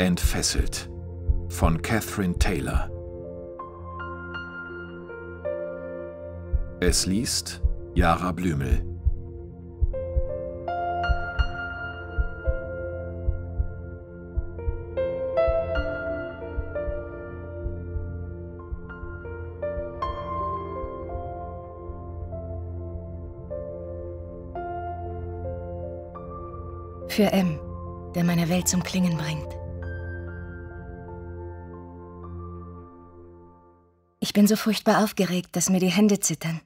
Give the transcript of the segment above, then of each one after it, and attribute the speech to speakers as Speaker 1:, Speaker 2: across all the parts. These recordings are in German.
Speaker 1: Entfesselt von Catherine Taylor. Es liest Jara Blümel. Für M, der meine Welt zum Klingen bringt. Ich bin so furchtbar aufgeregt, dass mir die Hände zittern.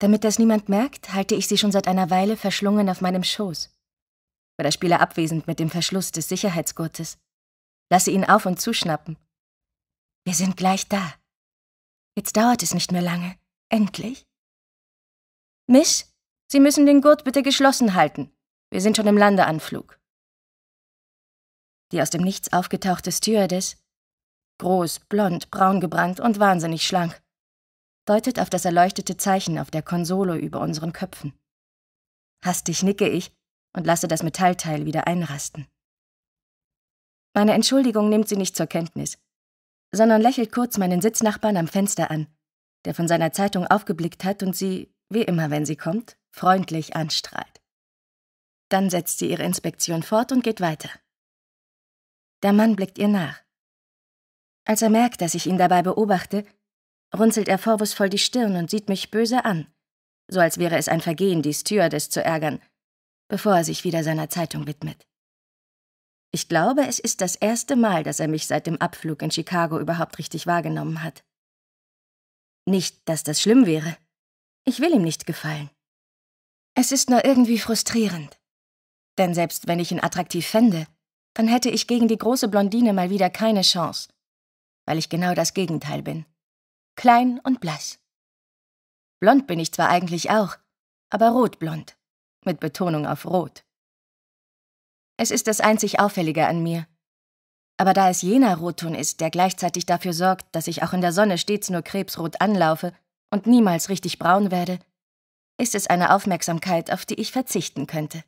Speaker 1: Damit das niemand merkt, halte ich sie schon seit einer Weile verschlungen auf meinem Schoß. War der Spieler abwesend mit dem Verschluss des Sicherheitsgurtes. Lasse ihn auf und zuschnappen. Wir sind gleich da. Jetzt dauert es nicht mehr lange. Endlich. Misch, Sie müssen den Gurt bitte geschlossen halten. Wir sind schon im Landeanflug. Die aus dem Nichts aufgetauchte Stewardess Groß, blond, braun gebrannt und wahnsinnig schlank. Deutet auf das erleuchtete Zeichen auf der Konsole über unseren Köpfen. Hastig nicke ich und lasse das Metallteil wieder einrasten. Meine Entschuldigung nimmt sie nicht zur Kenntnis, sondern lächelt kurz meinen Sitznachbarn am Fenster an, der von seiner Zeitung aufgeblickt hat und sie, wie immer, wenn sie kommt, freundlich anstrahlt. Dann setzt sie ihre Inspektion fort und geht weiter. Der Mann blickt ihr nach. Als er merkt, dass ich ihn dabei beobachte, runzelt er vorwurfsvoll die Stirn und sieht mich böse an, so als wäre es ein Vergehen, die Stewardess zu ärgern, bevor er sich wieder seiner Zeitung widmet. Ich glaube, es ist das erste Mal, dass er mich seit dem Abflug in Chicago überhaupt richtig wahrgenommen hat. Nicht, dass das schlimm wäre. Ich will ihm nicht gefallen. Es ist nur irgendwie frustrierend. Denn selbst wenn ich ihn attraktiv fände, dann hätte ich gegen die große Blondine mal wieder keine Chance weil ich genau das Gegenteil bin. Klein und blass. Blond bin ich zwar eigentlich auch, aber rotblond, mit Betonung auf rot. Es ist das einzig Auffällige an mir. Aber da es jener Rotton ist, der gleichzeitig dafür sorgt, dass ich auch in der Sonne stets nur krebsrot anlaufe und niemals richtig braun werde, ist es eine Aufmerksamkeit, auf die ich verzichten könnte.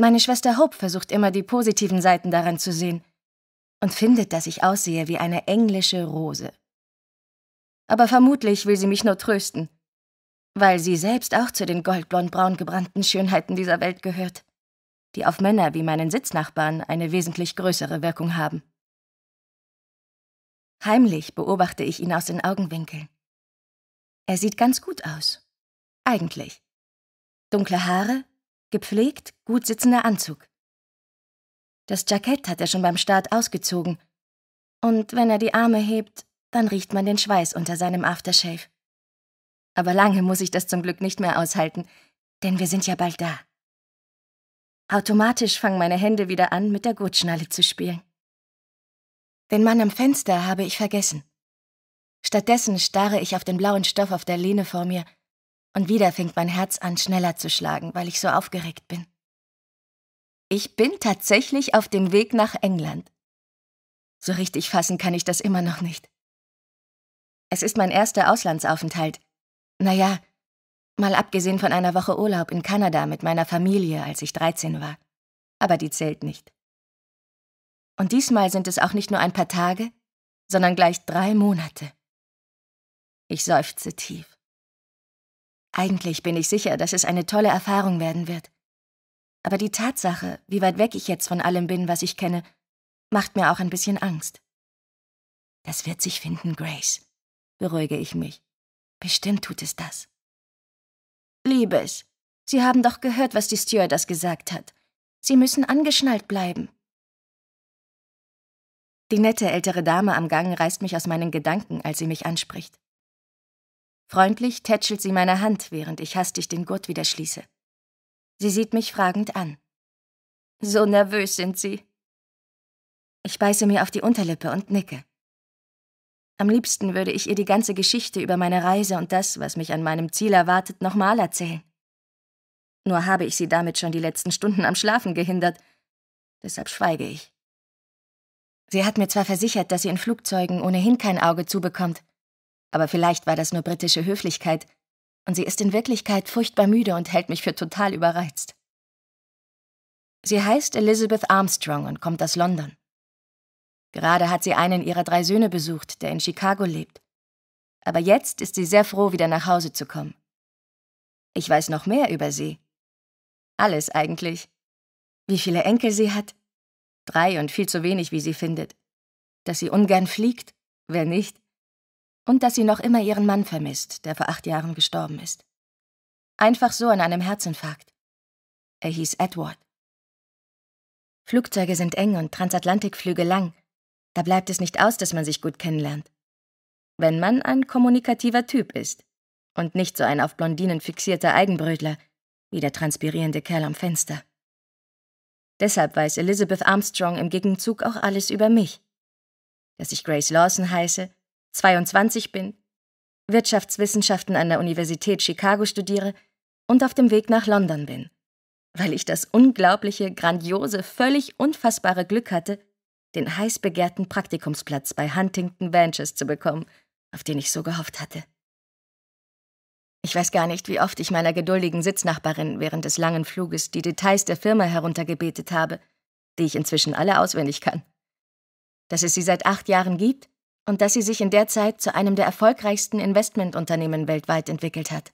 Speaker 1: Meine Schwester Hope versucht immer, die positiven Seiten daran zu sehen und findet, dass ich aussehe wie eine englische Rose. Aber vermutlich will sie mich nur trösten, weil sie selbst auch zu den goldblond-braun gebrannten Schönheiten dieser Welt gehört, die auf Männer wie meinen Sitznachbarn eine wesentlich größere Wirkung haben. Heimlich beobachte ich ihn aus den Augenwinkeln. Er sieht ganz gut aus. Eigentlich. Dunkle Haare, gepflegt, gut sitzender Anzug. Das Jackett hat er schon beim Start ausgezogen. Und wenn er die Arme hebt, dann riecht man den Schweiß unter seinem Aftershave. Aber lange muss ich das zum Glück nicht mehr aushalten, denn wir sind ja bald da. Automatisch fangen meine Hände wieder an, mit der Gurtschnalle zu spielen. Den Mann am Fenster habe ich vergessen. Stattdessen starre ich auf den blauen Stoff auf der Lehne vor mir, und wieder fängt mein Herz an, schneller zu schlagen, weil ich so aufgeregt bin. Ich bin tatsächlich auf dem Weg nach England. So richtig fassen kann ich das immer noch nicht. Es ist mein erster Auslandsaufenthalt. Naja, mal abgesehen von einer Woche Urlaub in Kanada mit meiner Familie, als ich 13 war. Aber die zählt nicht. Und diesmal sind es auch nicht nur ein paar Tage, sondern gleich drei Monate. Ich seufze tief. Eigentlich bin ich sicher, dass es eine tolle Erfahrung werden wird. Aber die Tatsache, wie weit weg ich jetzt von allem bin, was ich kenne, macht mir auch ein bisschen Angst. Das wird sich finden, Grace, beruhige ich mich. Bestimmt tut es das. Liebes, Sie haben doch gehört, was die Stewardess gesagt hat. Sie müssen angeschnallt bleiben. Die nette ältere Dame am Gang reißt mich aus meinen Gedanken, als sie mich anspricht. Freundlich tätschelt sie meine Hand, während ich hastig den Gurt wieder schließe. Sie sieht mich fragend an. So nervös sind Sie. Ich beiße mir auf die Unterlippe und nicke. Am liebsten würde ich ihr die ganze Geschichte über meine Reise und das, was mich an meinem Ziel erwartet, nochmal erzählen. Nur habe ich sie damit schon die letzten Stunden am Schlafen gehindert, deshalb schweige ich. Sie hat mir zwar versichert, dass sie in Flugzeugen ohnehin kein Auge zubekommt, aber vielleicht war das nur britische Höflichkeit, und sie ist in Wirklichkeit furchtbar müde und hält mich für total überreizt. Sie heißt Elizabeth Armstrong und kommt aus London. Gerade hat sie einen ihrer drei Söhne besucht, der in Chicago lebt. Aber jetzt ist sie sehr froh, wieder nach Hause zu kommen. Ich weiß noch mehr über sie. Alles eigentlich. Wie viele Enkel sie hat. Drei und viel zu wenig, wie sie findet. Dass sie ungern fliegt, wer nicht. Und dass sie noch immer ihren Mann vermisst, der vor acht Jahren gestorben ist. Einfach so an einem Herzinfarkt. Er hieß Edward. Flugzeuge sind eng und Transatlantikflüge lang. Da bleibt es nicht aus, dass man sich gut kennenlernt. Wenn man ein kommunikativer Typ ist und nicht so ein auf Blondinen fixierter Eigenbrötler wie der transpirierende Kerl am Fenster. Deshalb weiß Elizabeth Armstrong im Gegenzug auch alles über mich. Dass ich Grace Lawson heiße, 22 bin, Wirtschaftswissenschaften an der Universität Chicago studiere und auf dem Weg nach London bin, weil ich das unglaubliche, grandiose, völlig unfassbare Glück hatte, den heiß begehrten Praktikumsplatz bei Huntington Ventures zu bekommen, auf den ich so gehofft hatte. Ich weiß gar nicht, wie oft ich meiner geduldigen Sitznachbarin während des langen Fluges die Details der Firma heruntergebetet habe, die ich inzwischen alle auswendig kann. Dass es sie seit acht Jahren gibt und dass sie sich in der Zeit zu einem der erfolgreichsten Investmentunternehmen weltweit entwickelt hat.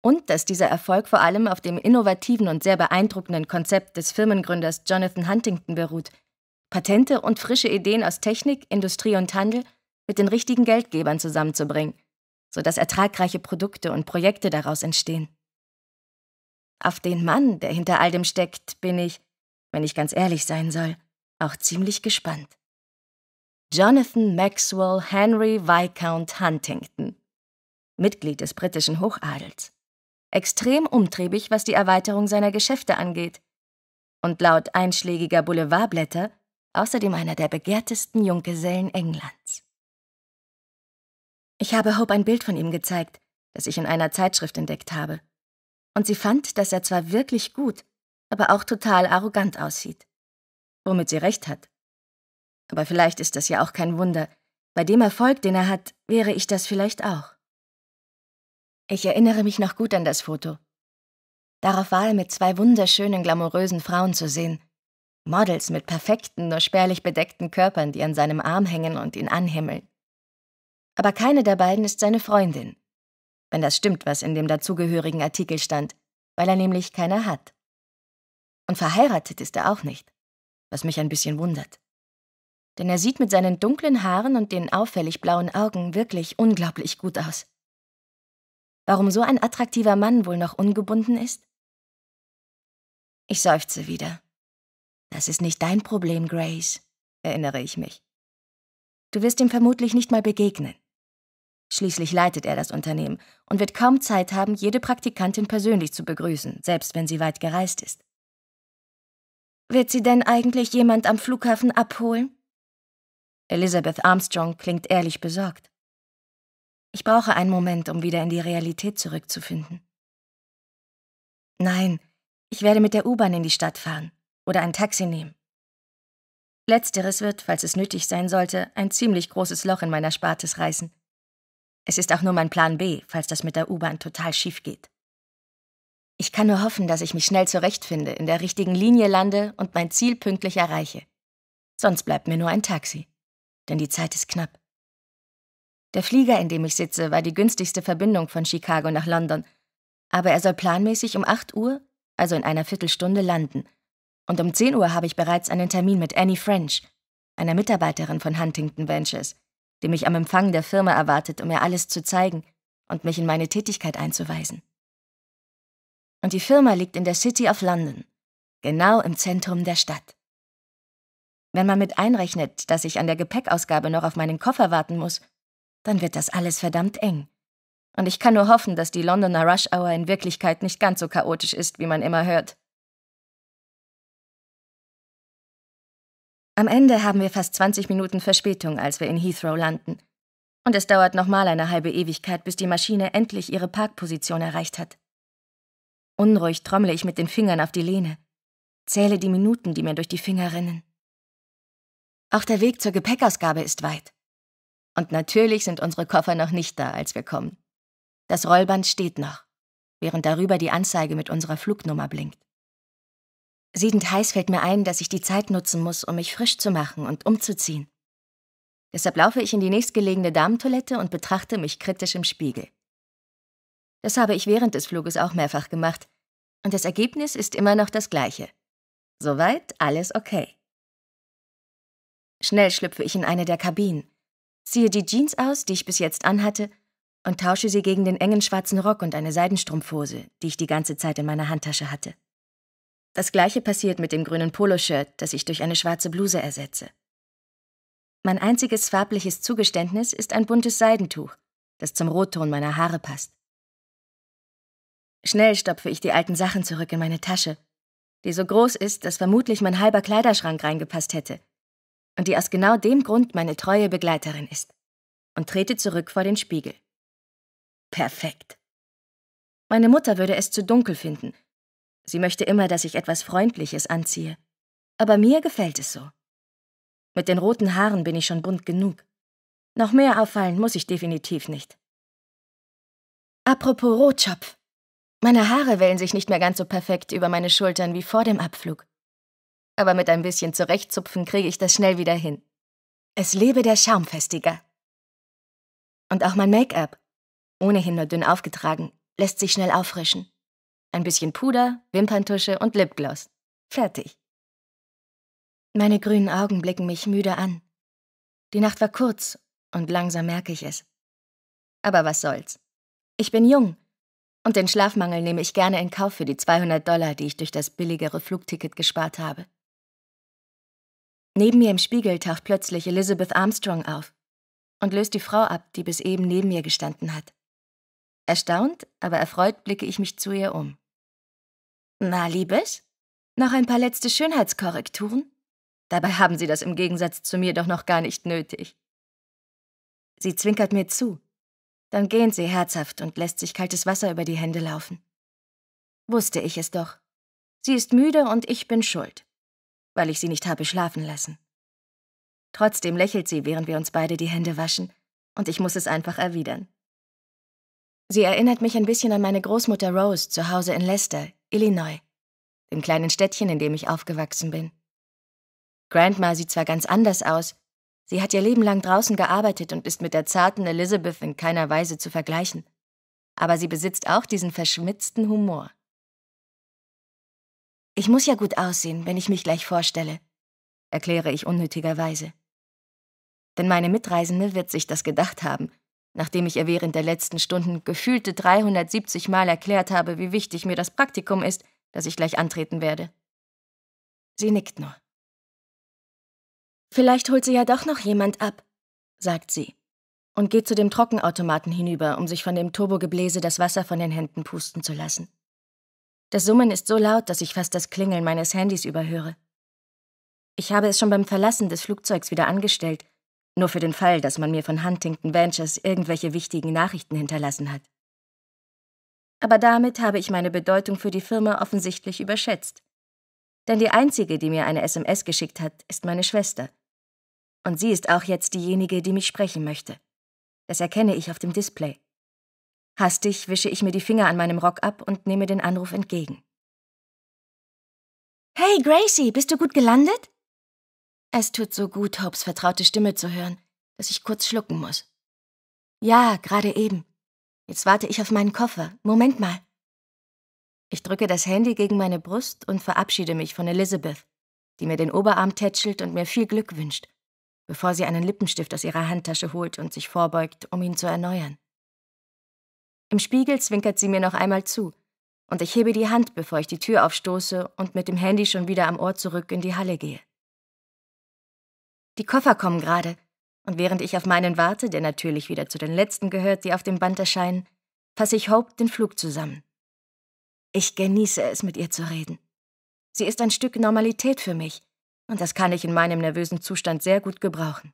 Speaker 1: Und dass dieser Erfolg vor allem auf dem innovativen und sehr beeindruckenden Konzept des Firmengründers Jonathan Huntington beruht, Patente und frische Ideen aus Technik, Industrie und Handel mit den richtigen Geldgebern zusammenzubringen, sodass ertragreiche Produkte und Projekte daraus entstehen. Auf den Mann, der hinter all dem steckt, bin ich, wenn ich ganz ehrlich sein soll, auch ziemlich gespannt. Jonathan Maxwell Henry Viscount Huntington, Mitglied des britischen Hochadels, extrem umtriebig, was die Erweiterung seiner Geschäfte angeht und laut einschlägiger Boulevardblätter außerdem einer der begehrtesten Junggesellen Englands. Ich habe Hope ein Bild von ihm gezeigt, das ich in einer Zeitschrift entdeckt habe. Und sie fand, dass er zwar wirklich gut, aber auch total arrogant aussieht. Womit sie recht hat. Aber vielleicht ist das ja auch kein Wunder. Bei dem Erfolg, den er hat, wäre ich das vielleicht auch. Ich erinnere mich noch gut an das Foto. Darauf war er mit zwei wunderschönen, glamourösen Frauen zu sehen. Models mit perfekten, nur spärlich bedeckten Körpern, die an seinem Arm hängen und ihn anhimmeln. Aber keine der beiden ist seine Freundin. Wenn das stimmt, was in dem dazugehörigen Artikel stand, weil er nämlich keiner hat. Und verheiratet ist er auch nicht, was mich ein bisschen wundert denn er sieht mit seinen dunklen Haaren und den auffällig blauen Augen wirklich unglaublich gut aus. Warum so ein attraktiver Mann wohl noch ungebunden ist? Ich seufze wieder. Das ist nicht dein Problem, Grace, erinnere ich mich. Du wirst ihm vermutlich nicht mal begegnen. Schließlich leitet er das Unternehmen und wird kaum Zeit haben, jede Praktikantin persönlich zu begrüßen, selbst wenn sie weit gereist ist. Wird sie denn eigentlich jemand am Flughafen abholen? Elizabeth Armstrong klingt ehrlich besorgt. Ich brauche einen Moment, um wieder in die Realität zurückzufinden. Nein, ich werde mit der U-Bahn in die Stadt fahren oder ein Taxi nehmen. Letzteres wird, falls es nötig sein sollte, ein ziemlich großes Loch in meiner Spartes reißen. Es ist auch nur mein Plan B, falls das mit der U-Bahn total schief geht. Ich kann nur hoffen, dass ich mich schnell zurechtfinde, in der richtigen Linie lande und mein Ziel pünktlich erreiche. Sonst bleibt mir nur ein Taxi denn die Zeit ist knapp. Der Flieger, in dem ich sitze, war die günstigste Verbindung von Chicago nach London, aber er soll planmäßig um 8 Uhr, also in einer Viertelstunde, landen. Und um 10 Uhr habe ich bereits einen Termin mit Annie French, einer Mitarbeiterin von Huntington Ventures, die mich am Empfang der Firma erwartet, um ihr alles zu zeigen und mich in meine Tätigkeit einzuweisen. Und die Firma liegt in der City of London, genau im Zentrum der Stadt. Wenn man mit einrechnet, dass ich an der Gepäckausgabe noch auf meinen Koffer warten muss, dann wird das alles verdammt eng. Und ich kann nur hoffen, dass die Londoner Rush Hour in Wirklichkeit nicht ganz so chaotisch ist, wie man immer hört. Am Ende haben wir fast 20 Minuten Verspätung, als wir in Heathrow landen. Und es dauert nochmal eine halbe Ewigkeit, bis die Maschine endlich ihre Parkposition erreicht hat. Unruhig trommle ich mit den Fingern auf die Lehne, zähle die Minuten, die mir durch die Finger rinnen. Auch der Weg zur Gepäckausgabe ist weit. Und natürlich sind unsere Koffer noch nicht da, als wir kommen. Das Rollband steht noch, während darüber die Anzeige mit unserer Flugnummer blinkt. Siedend heiß fällt mir ein, dass ich die Zeit nutzen muss, um mich frisch zu machen und umzuziehen. Deshalb laufe ich in die nächstgelegene Damentoilette und betrachte mich kritisch im Spiegel. Das habe ich während des Fluges auch mehrfach gemacht, und das Ergebnis ist immer noch das gleiche. Soweit alles okay. Schnell schlüpfe ich in eine der Kabinen, ziehe die Jeans aus, die ich bis jetzt anhatte, und tausche sie gegen den engen schwarzen Rock und eine Seidenstrumpfhose, die ich die ganze Zeit in meiner Handtasche hatte. Das gleiche passiert mit dem grünen Poloshirt, das ich durch eine schwarze Bluse ersetze. Mein einziges farbliches Zugeständnis ist ein buntes Seidentuch, das zum Rotton meiner Haare passt. Schnell stopfe ich die alten Sachen zurück in meine Tasche, die so groß ist, dass vermutlich mein halber Kleiderschrank reingepasst hätte, und die aus genau dem Grund meine treue Begleiterin ist, und trete zurück vor den Spiegel. Perfekt. Meine Mutter würde es zu dunkel finden. Sie möchte immer, dass ich etwas Freundliches anziehe. Aber mir gefällt es so. Mit den roten Haaren bin ich schon bunt genug. Noch mehr auffallen muss ich definitiv nicht. Apropos Rotschopf. Meine Haare wellen sich nicht mehr ganz so perfekt über meine Schultern wie vor dem Abflug aber mit ein bisschen Zurechtzupfen kriege ich das schnell wieder hin. Es lebe der Schaumfestiger. Und auch mein Make-up, ohnehin nur dünn aufgetragen, lässt sich schnell auffrischen. Ein bisschen Puder, Wimperntusche und Lipgloss. Fertig. Meine grünen Augen blicken mich müde an. Die Nacht war kurz und langsam merke ich es. Aber was soll's? Ich bin jung und den Schlafmangel nehme ich gerne in Kauf für die 200 Dollar, die ich durch das billigere Flugticket gespart habe. Neben mir im Spiegel taucht plötzlich Elizabeth Armstrong auf und löst die Frau ab, die bis eben neben mir gestanden hat. Erstaunt, aber erfreut blicke ich mich zu ihr um. Na, Liebes? Noch ein paar letzte Schönheitskorrekturen? Dabei haben Sie das im Gegensatz zu mir doch noch gar nicht nötig. Sie zwinkert mir zu. Dann gähnt sie herzhaft und lässt sich kaltes Wasser über die Hände laufen. Wusste ich es doch. Sie ist müde und ich bin schuld weil ich sie nicht habe schlafen lassen. Trotzdem lächelt sie, während wir uns beide die Hände waschen, und ich muss es einfach erwidern. Sie erinnert mich ein bisschen an meine Großmutter Rose zu Hause in Leicester, Illinois, dem kleinen Städtchen, in dem ich aufgewachsen bin. Grandma sieht zwar ganz anders aus, sie hat ihr Leben lang draußen gearbeitet und ist mit der zarten Elizabeth in keiner Weise zu vergleichen, aber sie besitzt auch diesen verschmitzten Humor. Ich muss ja gut aussehen, wenn ich mich gleich vorstelle, erkläre ich unnötigerweise. Denn meine Mitreisende wird sich das gedacht haben, nachdem ich ihr während der letzten Stunden gefühlte 370 Mal erklärt habe, wie wichtig mir das Praktikum ist, das ich gleich antreten werde. Sie nickt nur. Vielleicht holt sie ja doch noch jemand ab, sagt sie und geht zu dem Trockenautomaten hinüber, um sich von dem Turbogebläse das Wasser von den Händen pusten zu lassen. Das Summen ist so laut, dass ich fast das Klingeln meines Handys überhöre. Ich habe es schon beim Verlassen des Flugzeugs wieder angestellt, nur für den Fall, dass man mir von Huntington Ventures irgendwelche wichtigen Nachrichten hinterlassen hat. Aber damit habe ich meine Bedeutung für die Firma offensichtlich überschätzt. Denn die einzige, die mir eine SMS geschickt hat, ist meine Schwester. Und sie ist auch jetzt diejenige, die mich sprechen möchte. Das erkenne ich auf dem Display. Hastig wische ich mir die Finger an meinem Rock ab und nehme den Anruf entgegen. Hey, Gracie, bist du gut gelandet? Es tut so gut, Hobbs vertraute Stimme zu hören, dass ich kurz schlucken muss. Ja, gerade eben. Jetzt warte ich auf meinen Koffer. Moment mal. Ich drücke das Handy gegen meine Brust und verabschiede mich von Elizabeth, die mir den Oberarm tätschelt und mir viel Glück wünscht, bevor sie einen Lippenstift aus ihrer Handtasche holt und sich vorbeugt, um ihn zu erneuern. Im Spiegel zwinkert sie mir noch einmal zu, und ich hebe die Hand, bevor ich die Tür aufstoße und mit dem Handy schon wieder am Ohr zurück in die Halle gehe. Die Koffer kommen gerade, und während ich auf meinen warte, der natürlich wieder zu den letzten gehört, die auf dem Band erscheinen, fasse ich Hope den Flug zusammen. Ich genieße es, mit ihr zu reden. Sie ist ein Stück Normalität für mich, und das kann ich in meinem nervösen Zustand sehr gut gebrauchen.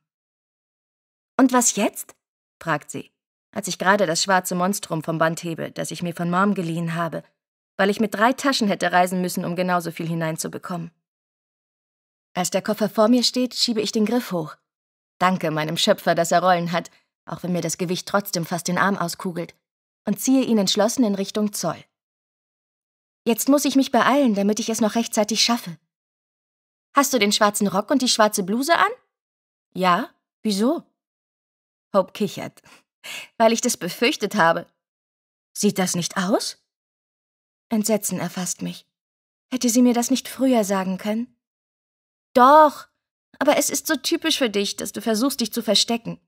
Speaker 1: Und was jetzt? fragt sie als ich gerade das schwarze Monstrum vom Band hebe, das ich mir von Mom geliehen habe, weil ich mit drei Taschen hätte reisen müssen, um genauso viel hineinzubekommen. Als der Koffer vor mir steht, schiebe ich den Griff hoch. Danke meinem Schöpfer, dass er Rollen hat, auch wenn mir das Gewicht trotzdem fast den Arm auskugelt, und ziehe ihn entschlossen in Richtung Zoll. Jetzt muss ich mich beeilen, damit ich es noch rechtzeitig schaffe. Hast du den schwarzen Rock und die schwarze Bluse an? Ja, wieso? Hope kichert weil ich das befürchtet habe. Sieht das nicht aus? Entsetzen erfasst mich. Hätte sie mir das nicht früher sagen können? Doch, aber es ist so typisch für dich, dass du versuchst, dich zu verstecken.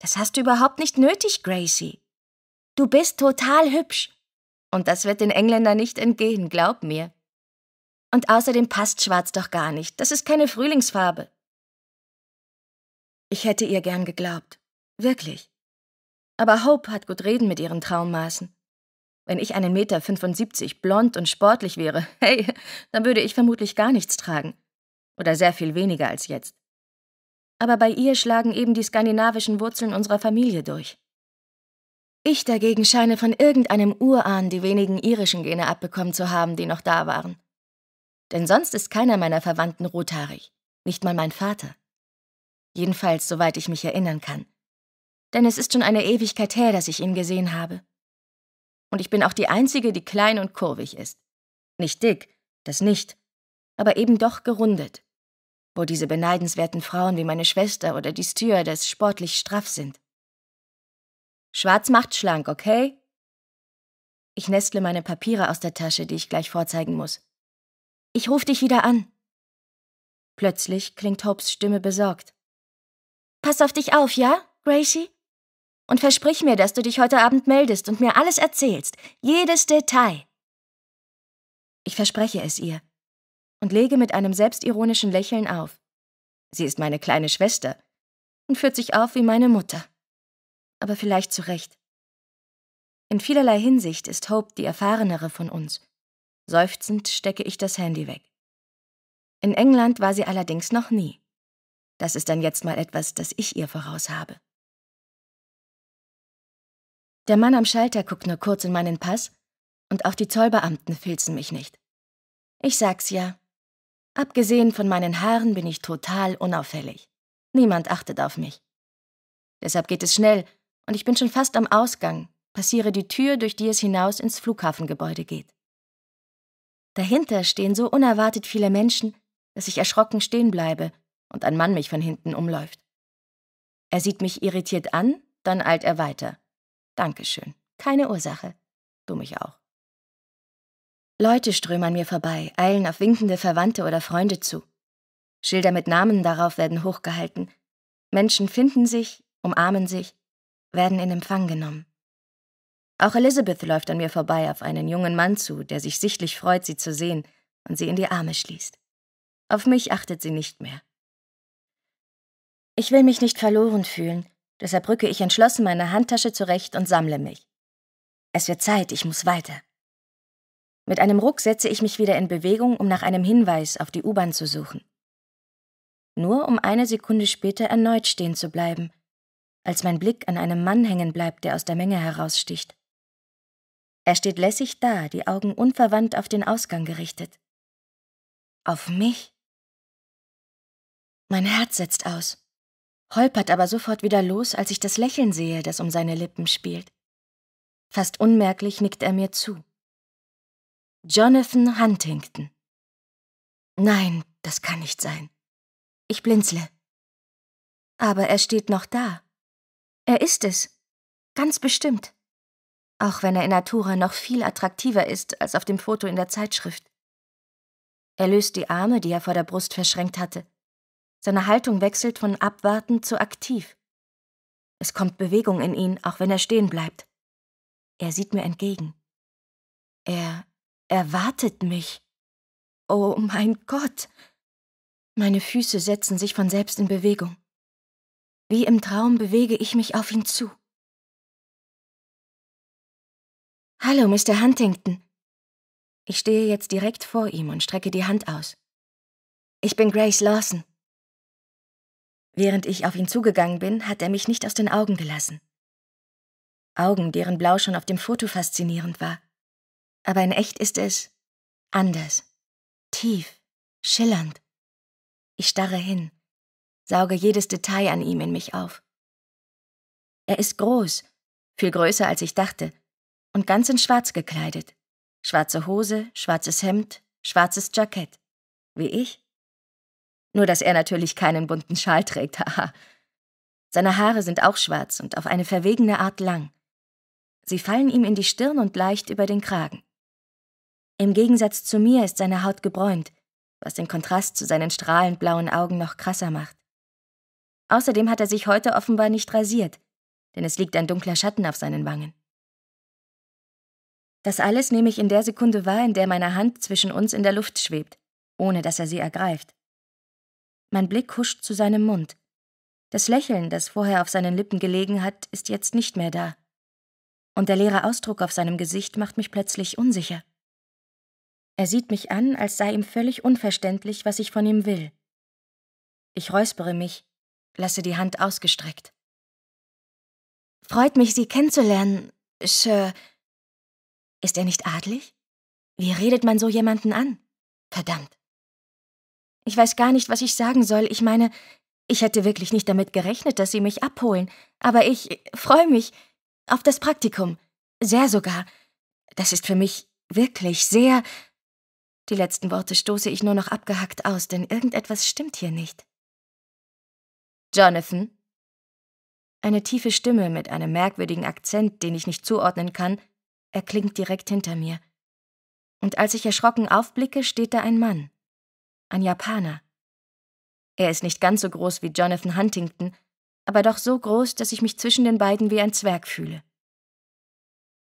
Speaker 1: Das hast du überhaupt nicht nötig, Gracie. Du bist total hübsch. Und das wird den Engländern nicht entgehen, glaub mir. Und außerdem passt schwarz doch gar nicht. Das ist keine Frühlingsfarbe. Ich hätte ihr gern geglaubt. Wirklich. Aber Hope hat gut reden mit ihren Traummaßen. Wenn ich einen Meter 75 blond und sportlich wäre, hey, dann würde ich vermutlich gar nichts tragen. Oder sehr viel weniger als jetzt. Aber bei ihr schlagen eben die skandinavischen Wurzeln unserer Familie durch. Ich dagegen scheine von irgendeinem Urahn die wenigen irischen Gene abbekommen zu haben, die noch da waren. Denn sonst ist keiner meiner Verwandten rothaarig, nicht mal mein Vater. Jedenfalls, soweit ich mich erinnern kann denn es ist schon eine Ewigkeit her, dass ich ihn gesehen habe. Und ich bin auch die Einzige, die klein und kurvig ist. Nicht dick, das nicht, aber eben doch gerundet, wo diese beneidenswerten Frauen wie meine Schwester oder die Stewardess sportlich straff sind. Schwarz macht schlank, okay? Ich nestle meine Papiere aus der Tasche, die ich gleich vorzeigen muss. Ich ruf dich wieder an. Plötzlich klingt Hopes Stimme besorgt. Pass auf dich auf, ja, Gracie? Und versprich mir, dass du dich heute Abend meldest und mir alles erzählst, jedes Detail. Ich verspreche es ihr und lege mit einem selbstironischen Lächeln auf. Sie ist meine kleine Schwester und führt sich auf wie meine Mutter. Aber vielleicht zu Recht. In vielerlei Hinsicht ist Hope die erfahrenere von uns. Seufzend stecke ich das Handy weg. In England war sie allerdings noch nie. Das ist dann jetzt mal etwas, das ich ihr voraus habe. Der Mann am Schalter guckt nur kurz in meinen Pass und auch die Zollbeamten filzen mich nicht. Ich sag's ja. Abgesehen von meinen Haaren bin ich total unauffällig. Niemand achtet auf mich. Deshalb geht es schnell und ich bin schon fast am Ausgang, passiere die Tür, durch die es hinaus ins Flughafengebäude geht. Dahinter stehen so unerwartet viele Menschen, dass ich erschrocken stehen bleibe und ein Mann mich von hinten umläuft. Er sieht mich irritiert an, dann eilt er weiter. Dankeschön. Keine Ursache. Du mich auch. Leute strömen an mir vorbei, eilen auf winkende Verwandte oder Freunde zu. Schilder mit Namen darauf werden hochgehalten. Menschen finden sich, umarmen sich, werden in Empfang genommen. Auch Elizabeth läuft an mir vorbei auf einen jungen Mann zu, der sich sichtlich freut, sie zu sehen und sie in die Arme schließt. Auf mich achtet sie nicht mehr. Ich will mich nicht verloren fühlen, Deshalb rücke ich entschlossen meine Handtasche zurecht und sammle mich. Es wird Zeit, ich muss weiter. Mit einem Ruck setze ich mich wieder in Bewegung, um nach einem Hinweis auf die U-Bahn zu suchen. Nur um eine Sekunde später erneut stehen zu bleiben, als mein Blick an einem Mann hängen bleibt, der aus der Menge heraussticht. Er steht lässig da, die Augen unverwandt auf den Ausgang gerichtet. Auf mich? Mein Herz setzt aus holpert aber sofort wieder los, als ich das Lächeln sehe, das um seine Lippen spielt. Fast unmerklich nickt er mir zu. Jonathan Huntington. Nein, das kann nicht sein. Ich blinzle. Aber er steht noch da. Er ist es. Ganz bestimmt. Auch wenn er in Natura noch viel attraktiver ist als auf dem Foto in der Zeitschrift. Er löst die Arme, die er vor der Brust verschränkt hatte, seine Haltung wechselt von abwartend zu aktiv. Es kommt Bewegung in ihn, auch wenn er stehen bleibt. Er sieht mir entgegen. Er erwartet mich. Oh mein Gott! Meine Füße setzen sich von selbst in Bewegung. Wie im Traum bewege ich mich auf ihn zu. Hallo, Mr. Huntington. Ich stehe jetzt direkt vor ihm und strecke die Hand aus. Ich bin Grace Lawson. Während ich auf ihn zugegangen bin, hat er mich nicht aus den Augen gelassen. Augen, deren Blau schon auf dem Foto faszinierend war. Aber in echt ist es anders. Tief, schillernd. Ich starre hin, sauge jedes Detail an ihm in mich auf. Er ist groß, viel größer als ich dachte, und ganz in schwarz gekleidet. Schwarze Hose, schwarzes Hemd, schwarzes Jackett. Wie ich? Nur dass er natürlich keinen bunten Schal trägt, haha. Seine Haare sind auch schwarz und auf eine verwegene Art lang. Sie fallen ihm in die Stirn und leicht über den Kragen. Im Gegensatz zu mir ist seine Haut gebräunt, was den Kontrast zu seinen strahlend blauen Augen noch krasser macht. Außerdem hat er sich heute offenbar nicht rasiert, denn es liegt ein dunkler Schatten auf seinen Wangen. Das alles nehme ich in der Sekunde wahr, in der meine Hand zwischen uns in der Luft schwebt, ohne dass er sie ergreift. Mein Blick huscht zu seinem Mund. Das Lächeln, das vorher auf seinen Lippen gelegen hat, ist jetzt nicht mehr da. Und der leere Ausdruck auf seinem Gesicht macht mich plötzlich unsicher. Er sieht mich an, als sei ihm völlig unverständlich, was ich von ihm will. Ich räuspere mich, lasse die Hand ausgestreckt. Freut mich, Sie kennenzulernen, Sir. Ist er nicht adlig? Wie redet man so jemanden an? Verdammt. Ich weiß gar nicht, was ich sagen soll. Ich meine, ich hätte wirklich nicht damit gerechnet, dass Sie mich abholen. Aber ich freue mich auf das Praktikum. Sehr sogar. Das ist für mich wirklich sehr. Die letzten Worte stoße ich nur noch abgehackt aus, denn irgendetwas stimmt hier nicht. Jonathan? Eine tiefe Stimme mit einem merkwürdigen Akzent, den ich nicht zuordnen kann, erklingt direkt hinter mir. Und als ich erschrocken aufblicke, steht da ein Mann. Ein Japaner. Er ist nicht ganz so groß wie Jonathan Huntington, aber doch so groß, dass ich mich zwischen den beiden wie ein Zwerg fühle.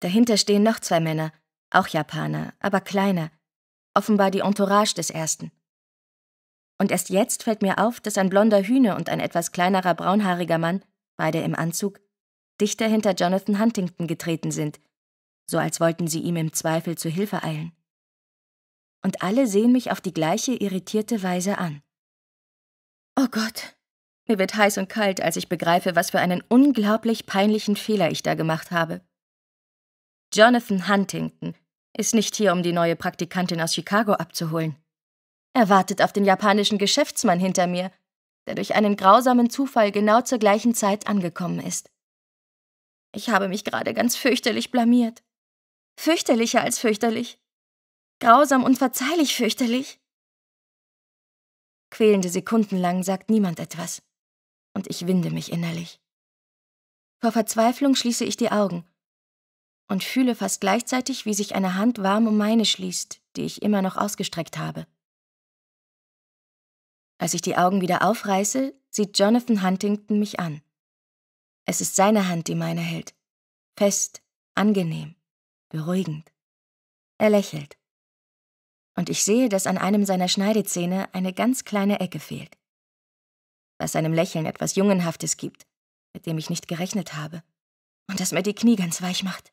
Speaker 1: Dahinter stehen noch zwei Männer, auch Japaner, aber kleiner, offenbar die Entourage des ersten. Und erst jetzt fällt mir auf, dass ein blonder Hühner und ein etwas kleinerer braunhaariger Mann, beide im Anzug, dichter hinter Jonathan Huntington getreten sind, so als wollten sie ihm im Zweifel zu Hilfe eilen und alle sehen mich auf die gleiche irritierte Weise an. Oh Gott, mir wird heiß und kalt, als ich begreife, was für einen unglaublich peinlichen Fehler ich da gemacht habe. Jonathan Huntington ist nicht hier, um die neue Praktikantin aus Chicago abzuholen. Er wartet auf den japanischen Geschäftsmann hinter mir, der durch einen grausamen Zufall genau zur gleichen Zeit angekommen ist. Ich habe mich gerade ganz fürchterlich blamiert. Fürchterlicher als fürchterlich grausam, unverzeihlich, fürchterlich. Quälende Sekunden lang sagt niemand etwas, und ich winde mich innerlich. Vor Verzweiflung schließe ich die Augen und fühle fast gleichzeitig, wie sich eine Hand warm um meine schließt, die ich immer noch ausgestreckt habe. Als ich die Augen wieder aufreiße, sieht Jonathan Huntington mich an. Es ist seine Hand, die meine hält. Fest, angenehm, beruhigend. Er lächelt und ich sehe, dass an einem seiner Schneidezähne eine ganz kleine Ecke fehlt. Was seinem Lächeln etwas Jungenhaftes gibt, mit dem ich nicht gerechnet habe, und das mir die Knie ganz weich macht.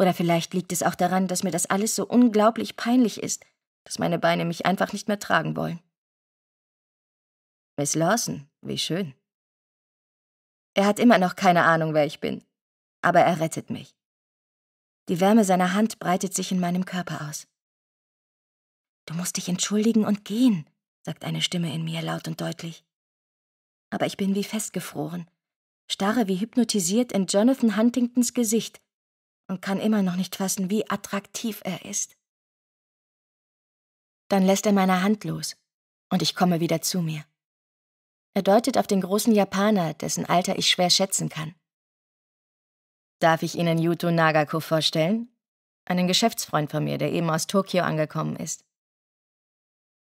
Speaker 1: Oder vielleicht liegt es auch daran, dass mir das alles so unglaublich peinlich ist, dass meine Beine mich einfach nicht mehr tragen wollen. Miss Lawson, wie schön. Er hat immer noch keine Ahnung, wer ich bin, aber er rettet mich. Die Wärme seiner Hand breitet sich in meinem Körper aus. Du musst dich entschuldigen und gehen, sagt eine Stimme in mir laut und deutlich. Aber ich bin wie festgefroren, starre wie hypnotisiert in Jonathan Huntingtons Gesicht und kann immer noch nicht fassen, wie attraktiv er ist. Dann lässt er meine Hand los und ich komme wieder zu mir. Er deutet auf den großen Japaner, dessen Alter ich schwer schätzen kann. Darf ich Ihnen Yuto Nagako vorstellen? Einen Geschäftsfreund von mir, der eben aus Tokio angekommen ist.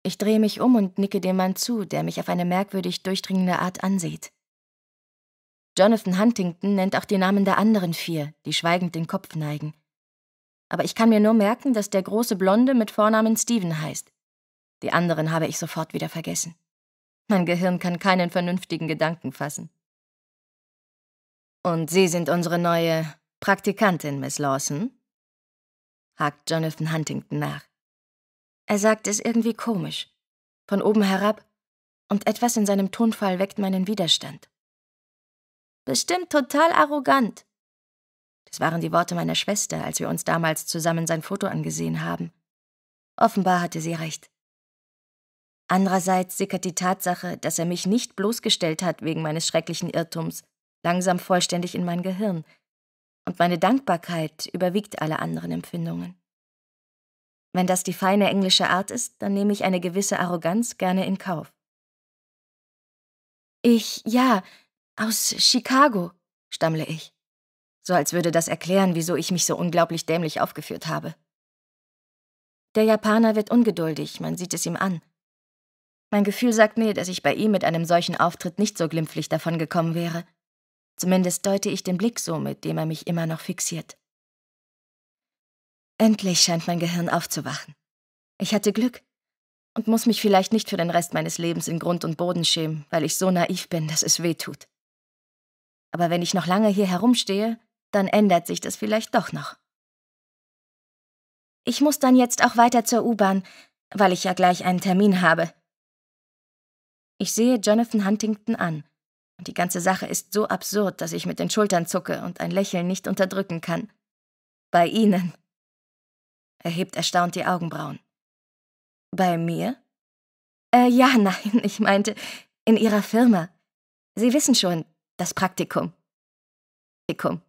Speaker 1: Ich drehe mich um und nicke dem Mann zu, der mich auf eine merkwürdig durchdringende Art ansieht. Jonathan Huntington nennt auch die Namen der anderen vier, die schweigend den Kopf neigen. Aber ich kann mir nur merken, dass der große Blonde mit Vornamen Steven heißt. Die anderen habe ich sofort wieder vergessen. Mein Gehirn kann keinen vernünftigen Gedanken fassen. Und Sie sind unsere neue Praktikantin, Miss Lawson? hakt Jonathan Huntington nach. Er sagt es irgendwie komisch, von oben herab, und etwas in seinem Tonfall weckt meinen Widerstand. Bestimmt total arrogant. Das waren die Worte meiner Schwester, als wir uns damals zusammen sein Foto angesehen haben. Offenbar hatte sie recht. Andererseits sickert die Tatsache, dass er mich nicht bloßgestellt hat wegen meines schrecklichen Irrtums, langsam vollständig in mein Gehirn, und meine Dankbarkeit überwiegt alle anderen Empfindungen. Wenn das die feine englische Art ist, dann nehme ich eine gewisse Arroganz gerne in Kauf. Ich, ja, aus Chicago, stammle ich. So als würde das erklären, wieso ich mich so unglaublich dämlich aufgeführt habe. Der Japaner wird ungeduldig, man sieht es ihm an. Mein Gefühl sagt mir, dass ich bei ihm mit einem solchen Auftritt nicht so glimpflich davongekommen wäre. Zumindest deute ich den Blick so, mit dem er mich immer noch fixiert. Endlich scheint mein Gehirn aufzuwachen. Ich hatte Glück und muss mich vielleicht nicht für den Rest meines Lebens in Grund und Boden schämen, weil ich so naiv bin, dass es weh tut. Aber wenn ich noch lange hier herumstehe, dann ändert sich das vielleicht doch noch. Ich muss dann jetzt auch weiter zur U-Bahn, weil ich ja gleich einen Termin habe. Ich sehe Jonathan Huntington an, und die ganze Sache ist so absurd, dass ich mit den Schultern zucke und ein Lächeln nicht unterdrücken kann. Bei Ihnen erhebt erstaunt die Augenbrauen. Bei mir? Äh, ja, nein, ich meinte, in Ihrer Firma. Sie wissen schon, das Praktikum. Praktikum.